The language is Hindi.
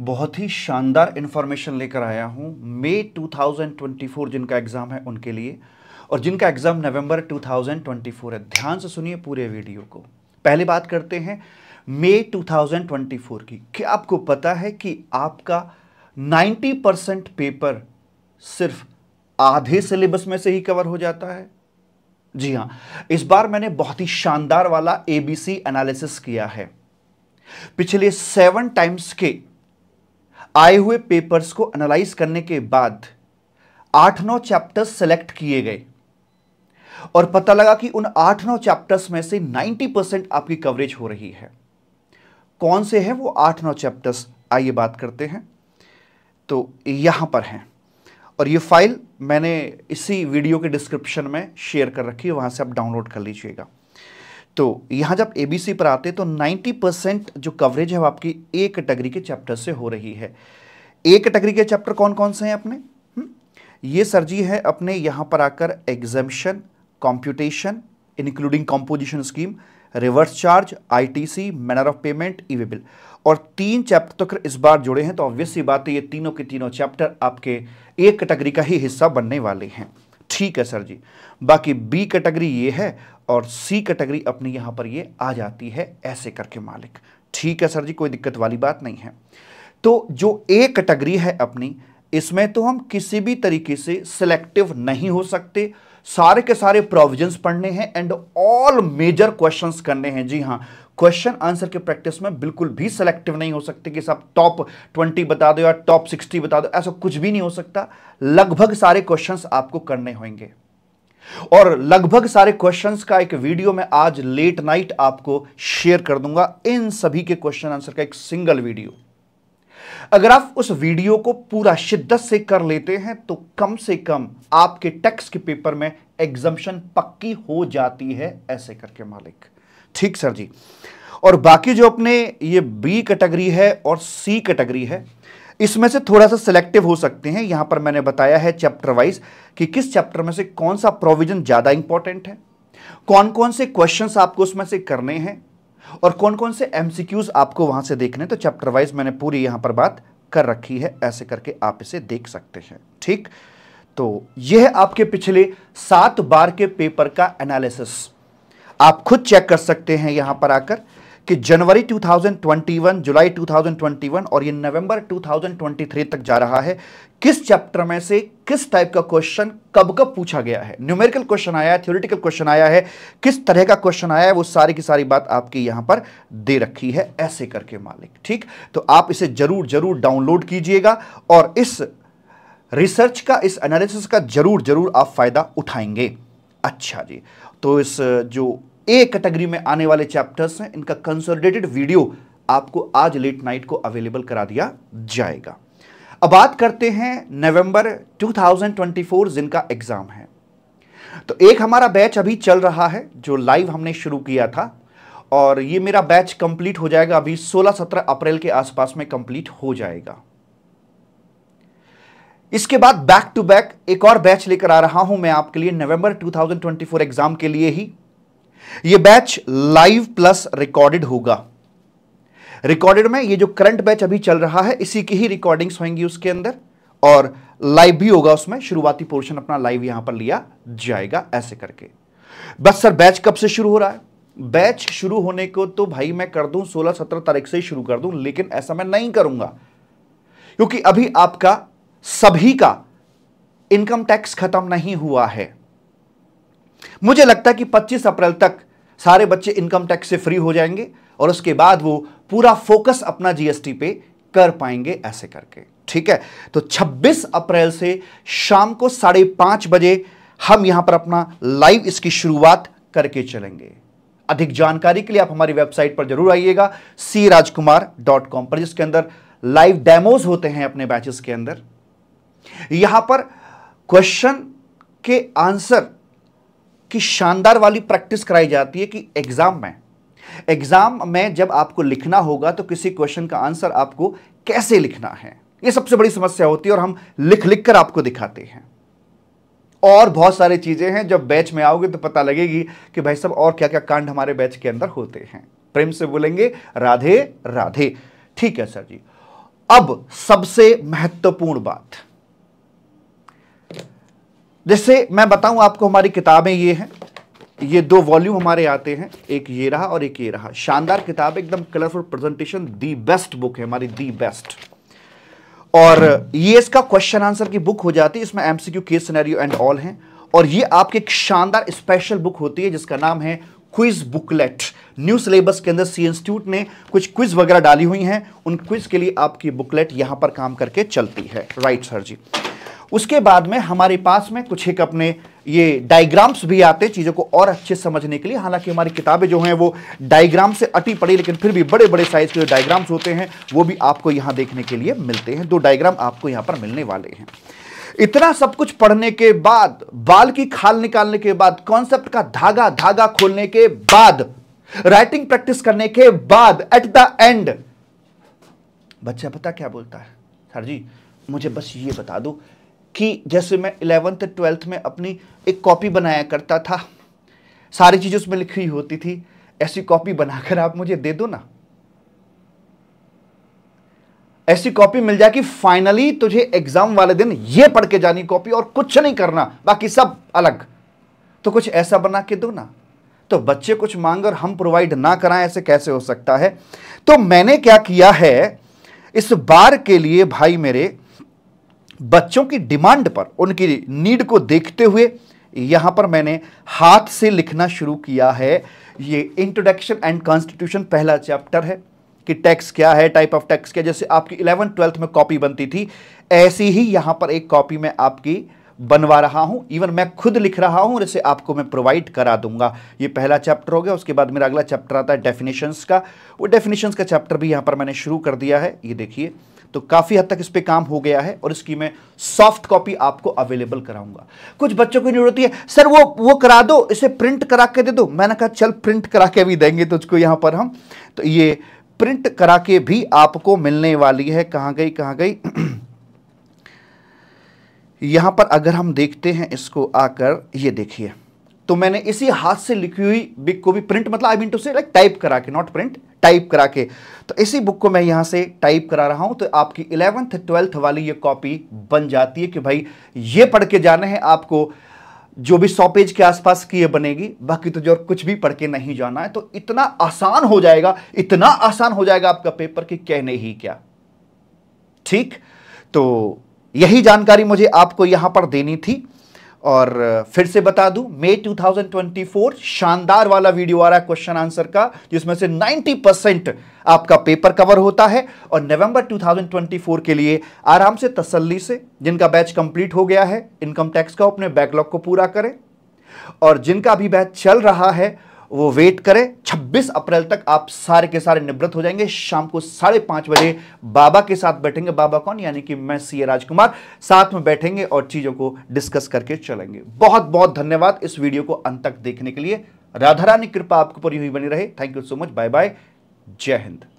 बहुत ही शानदार इन्फॉर्मेशन लेकर आया हूँ मई 2024 जिनका एग्ज़ाम है उनके लिए और जिनका एग्ज़ाम नवंबर 2024 है ध्यान से सुनिए पूरे वीडियो को पहले बात करते हैं मई 2024 की क्या आपको पता है कि आपका 90 परसेंट पेपर सिर्फ आधे सिलेबस में से ही कवर हो जाता है जी हाँ इस बार मैंने बहुत ही शानदार वाला एबीसी एनालिसिस किया है पिछले सेवन टाइम्स के आए हुए पेपर्स को एनालाइज करने के बाद आठ नौ चैप्टर्स सेलेक्ट किए गए और पता लगा कि उन आठ नौ चैप्टर्स में से 90 परसेंट आपकी कवरेज हो रही है कौन से हैं वो आठ नौ चैप्टर्स आइए बात करते हैं तो यहां पर हैं और ये फाइल मैंने इसी वीडियो के डिस्क्रिप्शन में शेयर कर रखी है वहां से आप डाउनलोड कर लीजिएगा तो यहाँ जब एबीसी पर आते तो 90 परसेंट जो कवरेज है वो आपकी ए कैटेगरी के चैप्टर से हो रही है ए कैटेगरी के चैप्टर कौन कौन से हैं अपने हम्म? ये सर जी है अपने यहाँ पर आकर exemption computation including composition scheme reverse charge ITC manner of payment e bill और तीन चैप्टर तो तक इस बार जुड़े हैं तो ऑब्वियसली बात है ये तीनों के तीनों चैप्टर आपके एक कैटेगरी का ही हिस्सा बनने वाले हैं ठीक है सर जी बाकी बी कैटेगरी ये है और सी कैटेगरी अपनी यहाँ पर ये आ जाती है ऐसे करके मालिक ठीक है सर जी कोई दिक्कत वाली बात नहीं है तो जो ए कैटेगरी है अपनी इसमें तो हम किसी भी तरीके से सिलेक्टिव नहीं हो सकते सारे के सारे प्रोविजंस पढ़ने हैं एंड ऑल मेजर क्वेश्चंस करने हैं जी हाँ क्वेश्चन आंसर के प्रैक्टिस में बिल्कुल भी सेलेक्टिव नहीं हो सकते कि सब टॉप ट्वेंटी बता दो या टॉप सिक्सटी बता दो ऐसा कुछ भी नहीं हो सकता लगभग सारे क्वेश्चंस आपको करने होंगे और लगभग सारे क्वेश्चंस का एक वीडियो मैं आज लेट नाइट आपको शेयर कर दूंगा इन सभी के क्वेश्चन आंसर का एक सिंगल वीडियो अगर आप उस वीडियो को पूरा शिद्दत से कर लेते हैं तो कम से कम आपके टेक्स्ट के पेपर में एग्जामेशन पक्की हो जाती है ऐसे करके मालिक ठीक सर जी और बाकी जो अपने ये बी कैटेगरी है और सी कैटेगरी है इसमें से थोड़ा सा सिलेक्टिव हो सकते हैं यहां पर मैंने बताया है चैप्टर वाइज कि किस चैप्टर में से कौन सा प्रोविजन ज़्यादा इंपॉर्टेंट है कौन कौन से क्वेश्चंस आपको उसमें से करने हैं और कौन कौन से एमसीक्यूज आपको वहां से देखने तो चैप्टर वाइज मैंने पूरी यहां पर बात कर रखी है ऐसे करके आप इसे देख सकते हैं ठीक तो यह आपके पिछले सात बार के पेपर का एनालिसिस आप खुद चेक कर सकते हैं यहां पर आकर कि जनवरी 2021, जुलाई 2021 और ये नवंबर 2023 तक जा रहा है किस चैप्टर में से किस टाइप का क्वेश्चन कब कब पूछा गया है न्यूमेरिकल क्वेश्चन आया है थ्योरिटिकल क्वेश्चन आया है किस तरह का क्वेश्चन आया है वो सारी की सारी बात आपकी यहां पर दे रखी है ऐसे करके मालिक ठीक तो आप इसे जरूर जरूर डाउनलोड कीजिएगा और इस रिसर्च का इस एनालिसिस का जरूर जरूर आप फ़ायदा उठाएंगे अच्छा जी तो इस जो ए कैटेगरी में आने वाले चैप्टर्स हैं इनका कंसोलिडेटेड वीडियो आपको आज लेट नाइट को अवेलेबल करा दिया जाएगा अब बात करते हैं नवंबर 2024 जिनका एग्ज़ाम है तो एक हमारा बैच अभी चल रहा है जो लाइव हमने शुरू किया था और ये मेरा बैच कंप्लीट हो जाएगा अभी 16-17 अप्रैल के आसपास में कंप्लीट हो जाएगा इसके बाद बैक टू बैक एक और बैच लेकर आ रहा हूं मैं आपके लिए नवंबर 2024 एग्जाम के लिए ही यह बैच लाइव प्लस रिकॉर्डेड होगा रिकॉर्डेड में ये जो करंट बैच अभी चल रहा है इसी की ही रिकॉर्डिंग्स होंगी उसके अंदर और लाइव भी होगा उसमें शुरुआती पोर्शन अपना लाइव यहां पर लिया जाएगा ऐसे करके बस सर बैच कब से शुरू हो रहा है बैच शुरू होने को तो भाई मैं कर दूं 16-17 तारीख से ही शुरू कर दूं लेकिन ऐसा मैं नहीं करूंगा क्योंकि अभी आपका सभी का इनकम टैक्स खत्म नहीं हुआ है मुझे लगता है कि 25 अप्रैल तक सारे बच्चे इनकम टैक्स से फ्री हो जाएंगे और उसके बाद वो पूरा फोकस अपना जीएसटी पे कर पाएंगे ऐसे करके ठीक है तो 26 अप्रैल से शाम को साढ़े पांच बजे हम यहां पर अपना लाइव इसकी शुरुआत करके चलेंगे अधिक जानकारी के लिए आप हमारी वेबसाइट पर जरूर आइएगा सी राजकुमार डॉट कॉम पर जिसके अंदर लाइव डेमोज होते हैं अपने बैचेस के अंदर यहां पर क्वेश्चन के आंसर की शानदार वाली प्रैक्टिस कराई जाती है कि एग्जाम में एग्जाम में जब आपको लिखना होगा तो किसी क्वेश्चन का आंसर आपको कैसे लिखना है ये सबसे बड़ी समस्या होती है और हम लिख लिख कर आपको दिखाते हैं और बहुत सारी चीज़ें हैं जब बैच में आओगे तो पता लगेगी कि भाई सब और क्या क्या कांड हमारे बैच के अंदर होते हैं प्रेम से बोलेंगे राधे राधे ठीक है सर जी अब सबसे महत्वपूर्ण बात जैसे मैं बताऊं आपको हमारी किताबें ये हैं ये दो वॉल्यूम हमारे आते हैं एक ये रहा और एक ये रहा शानदार किताब एकदम colourful presentation the best book है हमारी दी बेस्ट और ये इसका क्वेश्चन आंसर की बुक हो जाती है इसमें MCQ case scenario and all हैं और ये आपकी एक शानदार स्पेशल बुक होती है जिसका नाम है क्विज बुकलेट न्यू सिलेबस के अंदर सी इंस्टीट्यूट ने कुछ क्विज वगैरह डाली हुई हैं उन क्विज के लिए आपकी बुकलेट यहाँ पर काम करके चलती है राइट सर जी उसके बाद में हमारे पास में कुछ एक अपने ये डायग्राम्स भी आते हैं चीज़ों को और अच्छे समझने के लिए हालांकि हमारी किताबें जो हैं वो डायग्राम से अटी पड़ी लेकिन फिर भी बड़े बड़े साइज के जो डायग्राम्स होते हैं वो भी आपको यहाँ देखने के लिए मिलते हैं दो डायग्राम आपको यहाँ पर मिलने वाले हैं इतना सब कुछ पढ़ने के बाद बाल की खाल निकालने के बाद कॉन्सेप्ट का धागा धागा खोलने के बाद राइटिंग प्रैक्टिस करने के बाद एट द एंड बच्चा पता क्या बोलता है सर जी मुझे बस ये बता दो कि जैसे मैं इलेवेंथ ट्वेल्थ में अपनी एक कॉपी बनाया करता था सारी चीज़ उसमें लिखी हुई होती थी ऐसी कॉपी बनाकर आप मुझे दे दो ना ऐसी कॉपी मिल जाए कि फाइनली तुझे एग्जाम वाले दिन ये पढ़ के जानी कॉपी और कुछ नहीं करना बाकी सब अलग तो कुछ ऐसा बना के दो ना तो बच्चे कुछ मांग और हम प्रोवाइड ना कराएं ऐसे कैसे हो सकता है तो मैंने क्या किया है इस बार के लिए भाई मेरे बच्चों की डिमांड पर उनकी नीड को देखते हुए यहां पर मैंने हाथ से लिखना शुरू किया है ये इंट्रोडक्शन एंड कॉन्स्टिट्यूशन पहला चैप्टर है कि टैक्स क्या है टाइप ऑफ टैक्स क्या जैसे आपकी इलेवन ट्वेल्थ में कॉपी बनती थी ऐसी ही यहां पर एक कॉपी में आपकी बनवा रहा हूं इवन मैं खुद लिख रहा हूं और इसे आपको मैं प्रोवाइड करा दूंगा ये पहला चैप्टर हो गया उसके बाद मेरा अगला चैप्टर आता है डेफिनेशंस का वो डेफिनेशंस का चैप्टर भी यहां पर मैंने शुरू कर दिया है ये देखिए तो काफ़ी हद तक इस पर काम हो गया है और इसकी मैं सॉफ्ट कॉपी आपको अवेलेबल कराऊंगा कुछ बच्चों को जरूरत है सर वो वो करा दो इसे प्रिंट करा के दे दो मैंने कहा चल प्रिंट करा के भी देंगे तुझको यहां पर हम तो ये प्रिंट करा के भी आपको मिलने वाली है कहां गई कहां गई यहां पर अगर हम देखते हैं इसको आकर ये देखिए तो मैंने इसी हाथ से लिखी हुई बिक को भी प्रिंट मतलब आई मीन टू से लाइक टाइप करा के नॉट प्रिंट टाइप करा के तो इसी बुक को मैं यहां से टाइप करा रहा हूं तो आपकी इलेवंथ ट्वेल्थ वाली ये कॉपी बन जाती है कि भाई ये पढ़ के जाना है आपको जो भी सौ पेज के आसपास की ये बनेगी बाकी तो जो कुछ भी पढ़ के नहीं जाना है तो इतना आसान हो जाएगा इतना आसान हो जाएगा आपका पेपर कि कहने ही क्या ठीक तो यही जानकारी मुझे आपको यहां पर देनी थी और फिर से बता दूं मई 2024 शानदार वाला वीडियो आ रहा है क्वेश्चन आंसर का जिसमें से 90 परसेंट आपका पेपर कवर होता है और नवंबर 2024 के लिए आराम से तसल्ली से जिनका बैच कंप्लीट हो गया है इनकम टैक्स का अपने बैकलॉग को पूरा करें और जिनका भी बैच चल रहा है वो वेट करें 26 अप्रैल तक आप सारे के सारे निवृत्त हो जाएंगे शाम को साढ़े पांच बजे बाबा के साथ बैठेंगे बाबा कौन यानी कि मैं सी राजकुमार साथ में बैठेंगे और चीज़ों को डिस्कस करके चलेंगे बहुत बहुत धन्यवाद इस वीडियो को अंत तक देखने के लिए राधा रानी कृपा आपके ऊपर यू ही बनी रहे thank you so much bye bye Jai Hind